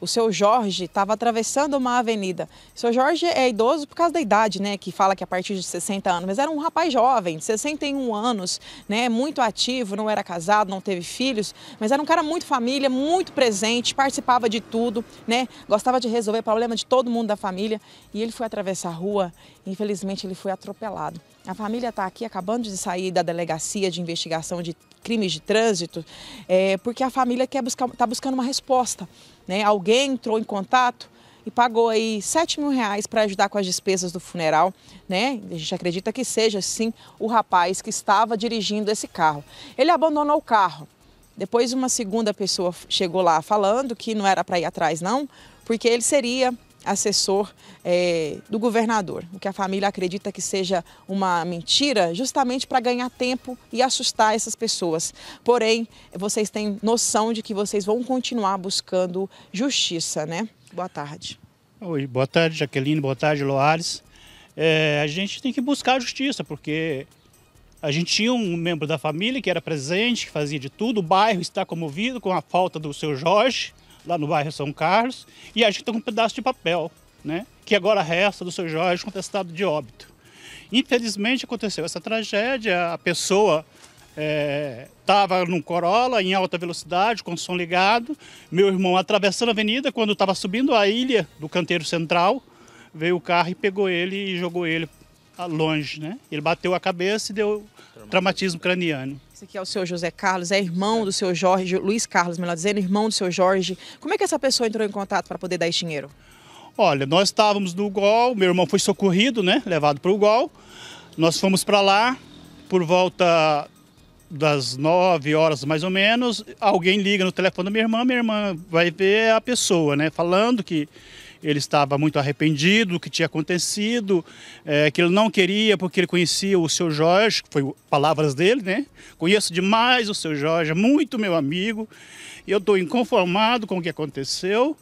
o seu Jorge estava atravessando uma avenida. O seu Jorge é idoso por causa da idade, né? Que fala que a partir de 60 anos, mas era um rapaz jovem, de 61 anos, né? Muito ativo, não era casado, não teve filhos, mas era um cara muito família, muito presente, participava de tudo, né? Gostava de resolver problema de todo mundo da família. E ele foi atravessar a rua, infelizmente ele foi atropelado. A família está aqui acabando de sair da delegacia de investigação de crimes de trânsito, é, porque a família quer buscar, está buscando uma resposta. Né? Alguém entrou em contato e pagou aí 7 mil reais para ajudar com as despesas do funeral, né? A gente acredita que seja sim o rapaz que estava dirigindo esse carro. Ele abandonou o carro. Depois uma segunda pessoa chegou lá falando que não era para ir atrás não, porque ele seria assessor é, do governador, o que a família acredita que seja uma mentira, justamente para ganhar tempo e assustar essas pessoas. Porém, vocês têm noção de que vocês vão continuar buscando justiça, né? Boa tarde. Oi, boa tarde, Jaqueline, boa tarde, Loares. É, a gente tem que buscar justiça, porque a gente tinha um membro da família que era presente, que fazia de tudo, o bairro está comovido com a falta do seu Jorge lá no bairro São Carlos, e a gente tem tá um pedaço de papel, né? Que agora resta do seu Jorge contestado de óbito. Infelizmente aconteceu essa tragédia, a pessoa estava é, num Corolla em alta velocidade, com o som ligado. Meu irmão atravessando a avenida, quando estava subindo a ilha do canteiro central, veio o carro e pegou ele e jogou ele ah, longe, né? Ele bateu a cabeça e deu traumatismo, traumatismo craniano. Esse aqui é o seu José Carlos, é irmão é. do seu Jorge, Luiz Carlos, melhor dizendo, irmão do seu Jorge. Como é que essa pessoa entrou em contato para poder dar esse dinheiro? Olha, nós estávamos no gol, meu irmão foi socorrido, né? Levado para o gol. Nós fomos para lá por volta das 9 horas mais ou menos. Alguém liga no telefone da minha irmã, minha irmã vai ver a pessoa, né? Falando que ele estava muito arrependido do que tinha acontecido, é, que ele não queria porque ele conhecia o seu Jorge, que foi palavras dele, né? Conheço demais o seu Jorge, é muito meu amigo, e eu estou inconformado com o que aconteceu.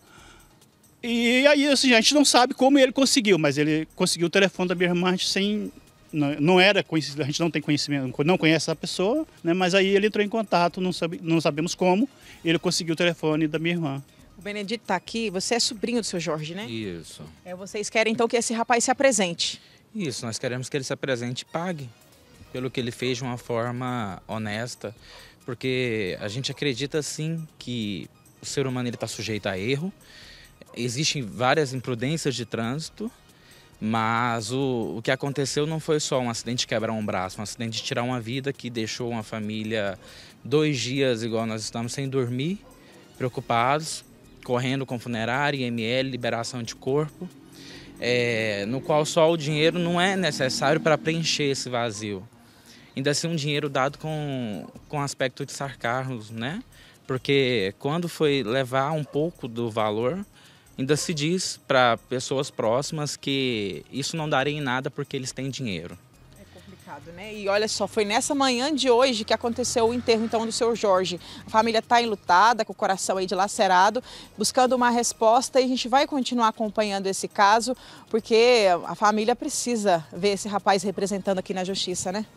E aí, assim, a gente não sabe como ele conseguiu, mas ele conseguiu o telefone da minha irmã sem. Não, era conhecido, a gente não tem conhecimento, não conhece a pessoa, né? mas aí ele entrou em contato, não, sabe, não sabemos como, ele conseguiu o telefone da minha irmã. O Benedito está aqui, você é sobrinho do seu Jorge, né? Isso. É, vocês querem então que esse rapaz se apresente. Isso, nós queremos que ele se apresente e pague pelo que ele fez de uma forma honesta, porque a gente acredita sim que o ser humano está sujeito a erro, existem várias imprudências de trânsito, mas o, o que aconteceu não foi só um acidente de quebrar um braço, um acidente de tirar uma vida que deixou uma família dois dias, igual nós estamos, sem dormir, preocupados correndo com funerária, IML, liberação de corpo, é, no qual só o dinheiro não é necessário para preencher esse vazio. Ainda assim, um dinheiro dado com, com aspecto de sarcasmo, né? Porque quando foi levar um pouco do valor, ainda se diz para pessoas próximas que isso não daria em nada porque eles têm dinheiro complicado, né? E olha só, foi nessa manhã de hoje que aconteceu o enterro então do seu Jorge. A família está enlutada, com o coração aí dilacerado, buscando uma resposta e a gente vai continuar acompanhando esse caso, porque a família precisa ver esse rapaz representando aqui na justiça, né?